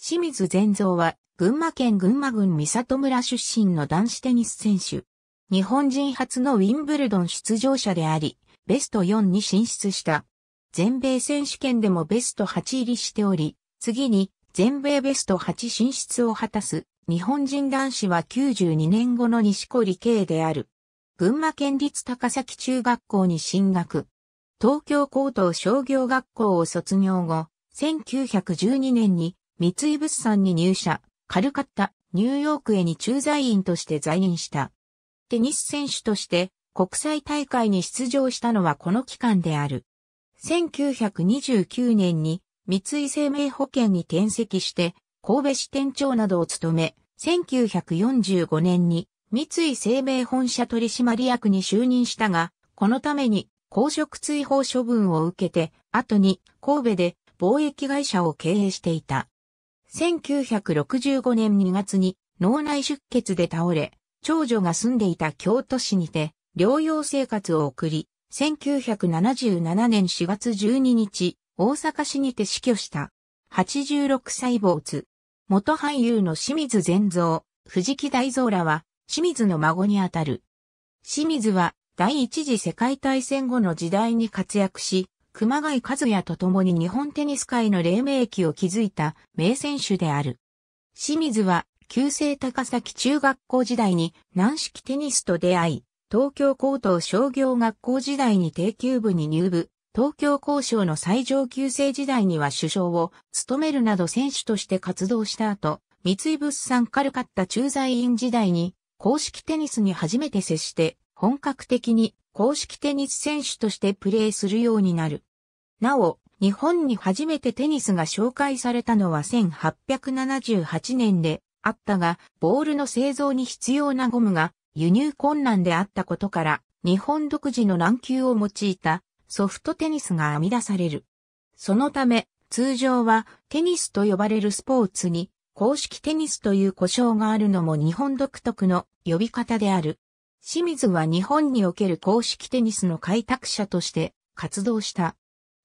清水善造は、群馬県群馬郡三里村出身の男子テニス選手。日本人初のウィンブルドン出場者であり、ベスト4に進出した。全米選手権でもベスト8入りしており、次に全米ベスト8進出を果たす日本人男子は92年後の西堀圭である。群馬県立高崎中学校に進学。東京高等商業学校を卒業後、1912年に三井物産に入社、カルカッタ、ニューヨークへに駐在員として在任した。テニス選手として国際大会に出場したのはこの期間である。1929年に三井生命保険に転籍して神戸支店長などを務め、1945年に三井生命本社取締役に就任したが、このために公職追放処分を受けて、後に神戸で貿易会社を経営していた。1965年2月に脳内出血で倒れ、長女が住んでいた京都市にて療養生活を送り、1977年4月12日、大阪市にて死去した。86歳主。元俳優の清水善蔵、藤木大蔵らは、清水の孫にあたる。清水は、第一次世界大戦後の時代に活躍し、熊谷和也と共に日本テニス界の黎明期を築いた名選手である。清水は、旧制高崎中学校時代に軟式テニスと出会い、東京高等商業学校時代に低級部に入部、東京高渉の最上級生時代には首相を務めるなど選手として活動した後、三井物産カルカッタ駐在員時代に公式テニスに初めて接して、本格的に公式テニス選手としてプレーするようになる。なお、日本に初めてテニスが紹介されたのは1878年であったが、ボールの製造に必要なゴムが輸入困難であったことから、日本独自の乱球を用いたソフトテニスが編み出される。そのため、通常はテニスと呼ばれるスポーツに、公式テニスという呼称があるのも日本独特の呼び方である。清水は日本における公式テニスの開拓者として活動した。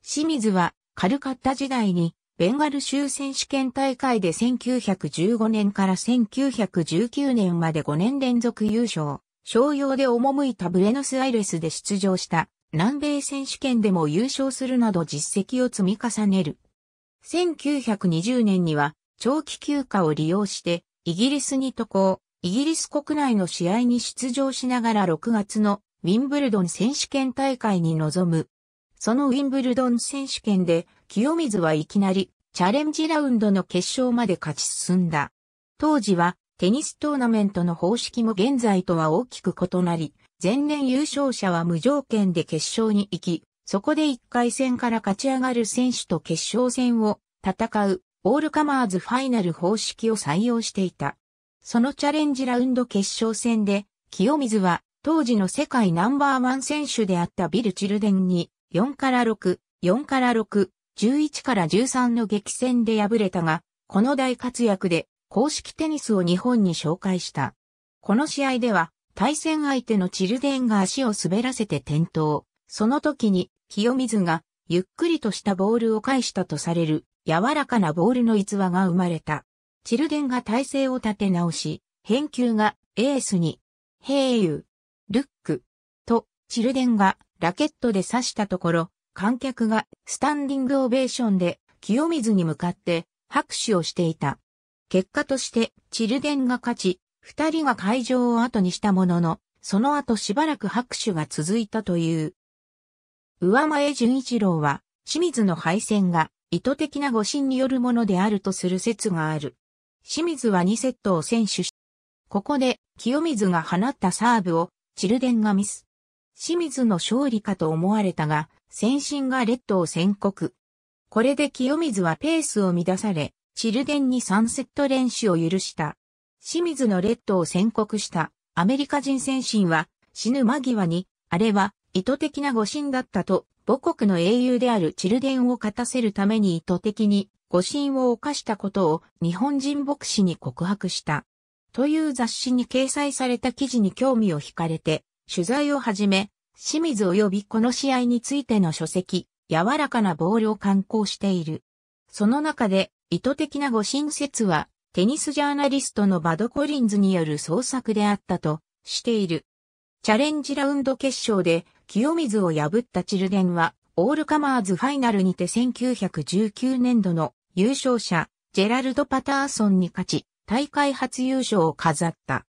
清水はカルカッタ時代にベンガル州選手権大会で1915年から1919年まで5年連続優勝、商用で赴いたブエノスアイレスで出場した南米選手権でも優勝するなど実績を積み重ねる。1920年には長期休暇を利用してイギリスに渡航、イギリス国内の試合に出場しながら6月のウィンブルドン選手権大会に臨むそのウィンブルドン選手権で、清水はいきなり、チャレンジラウンドの決勝まで勝ち進んだ。当時は、テニストーナメントの方式も現在とは大きく異なり、前年優勝者は無条件で決勝に行き、そこで1回戦から勝ち上がる選手と決勝戦を戦う、オールカマーズファイナル方式を採用していた。そのチャレンジラウンド決勝戦で、清水は当時の世界ナンバーワン選手であったビル・チルデンに4から6、4から6、11から13の激戦で敗れたが、この大活躍で公式テニスを日本に紹介した。この試合では、対戦相手のチルデンが足を滑らせて転倒。その時に、清水が、ゆっくりとしたボールを返したとされる、柔らかなボールの逸話が生まれた。チルデンが体勢を立て直し、返球がエースに、イユ、ルック、と、チルデンがラケットで刺したところ、観客がスタンディングオベーションで清水に向かって拍手をしていた。結果としてチルデンが勝ち、二人が会場を後にしたものの、その後しばらく拍手が続いたという。上前淳一郎は、清水の敗戦が意図的な誤信によるものであるとする説がある。清水は2セットを選手し、ここで清水が放ったサーブをチルデンがミス。清水の勝利かと思われたが、先進がレッドを宣告。これで清水はペースを乱され、チルデンに3セット練習を許した。清水のレッドを宣告したアメリカ人先進は死ぬ間際に、あれは意図的な誤信だったと母国の英雄であるチルデンを勝たせるために意図的に誤信を犯したことを日本人牧師に告白した。という雑誌に掲載された記事に興味を惹かれて、取材をはじめ、清水及びこの試合についての書籍、柔らかなボールを刊行している。その中で、意図的な誤信説は、テニスジャーナリストのバド・コリンズによる創作であったとしている。チャレンジラウンド決勝で清水を破ったチルデンは、オールカマーズファイナルにて1919年度の優勝者、ジェラルド・パターソンに勝ち、大会初優勝を飾った。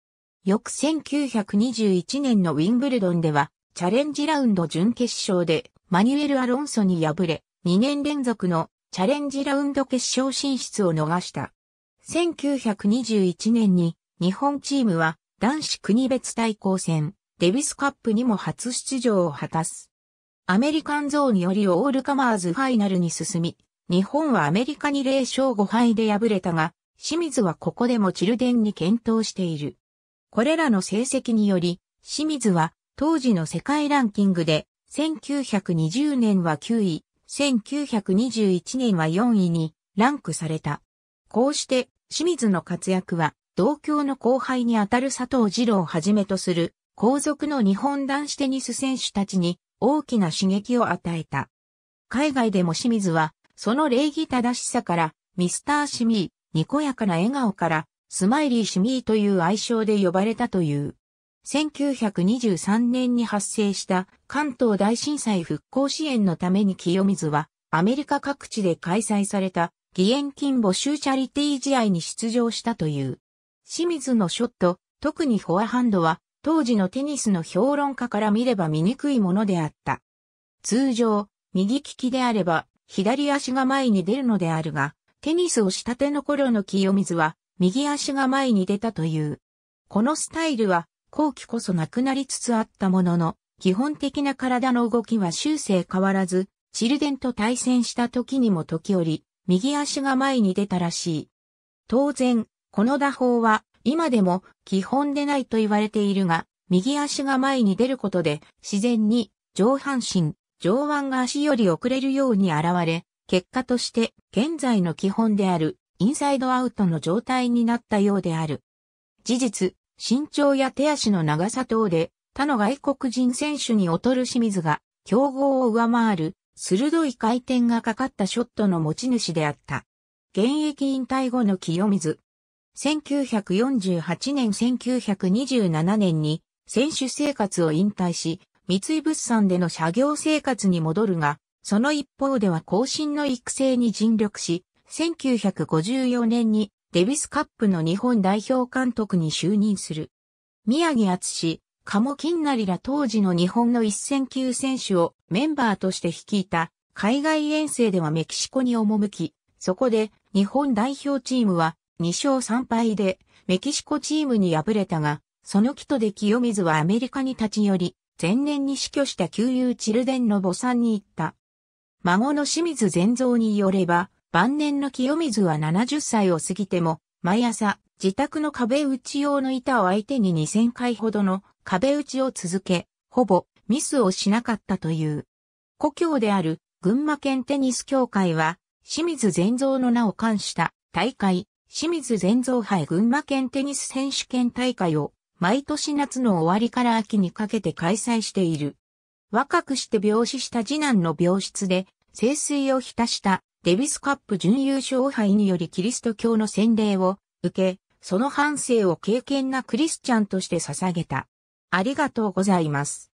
翌1921年のウィンブルドンでは、チャレンジラウンド準決勝で、マニュエル・アロンソに敗れ、2年連続のチャレンジラウンド決勝進出を逃した。1921年に日本チームは男子国別対抗戦デビスカップにも初出場を果たす。アメリカンゾーンよりオールカマーズファイナルに進み、日本はアメリカに0勝5敗で敗れたが、清水はここでもチルデンに検討している。これらの成績により、清水は当時の世界ランキングで、1920年は9位、1921年は4位にランクされた。こうして、清水の活躍は、同郷の後輩にあたる佐藤二郎をはじめとする、後続の日本男子テニス選手たちに大きな刺激を与えた。海外でも清水は、その礼儀正しさから、ミスターシミー、にこやかな笑顔から、スマイリー・シミーという愛称で呼ばれたという。1923年に発生した関東大震災復興支援のために清水はアメリカ各地で開催された義援金募集チャリティー試合に出場したという。清水のショット、特にフォアハンドは当時のテニスの評論家から見れば醜いものであった。通常、右利きであれば左足が前に出るのであるが、テニスをしたての頃の清水は右足が前に出たという。このスタイルは後期こそなくなりつつあったものの、基本的な体の動きは終生変わらず、チルデンと対戦した時にも時折、右足が前に出たらしい。当然、この打法は今でも基本でないと言われているが、右足が前に出ることで自然に上半身、上腕が足より遅れるように現れ、結果として現在の基本であるインサイドアウトの状態になったようである。事実、身長や手足の長さ等で、他の外国人選手に劣る清水が、競合を上回る、鋭い回転がかかったショットの持ち主であった。現役引退後の清水。1948年1927年に選手生活を引退し、三井物産での社業生活に戻るが、その一方では後進の育成に尽力し、1954年にデビスカップの日本代表監督に就任する。宮城厚氏、鴨金成ら当時の日本の一戦級選手をメンバーとして率いた海外遠征ではメキシコに赴き、そこで日本代表チームは2勝3敗でメキシコチームに敗れたが、そのとで清水はアメリカに立ち寄り、前年に死去した旧友チルデンの母さんに行った。孫の清水善造によれば、晩年の清水は70歳を過ぎても、毎朝、自宅の壁打ち用の板を相手に2000回ほどの壁打ちを続け、ほぼミスをしなかったという。故郷である群馬県テニス協会は、清水善蔵の名を冠した大会、清水善蔵杯群馬県テニス選手権大会を、毎年夏の終わりから秋にかけて開催している。若くして病死した次男の病室で、清水を浸したデビスカップ準優勝杯によりキリスト教の洗礼を受け、その半生を敬虔なクリスチャンとして捧げた。ありがとうございます。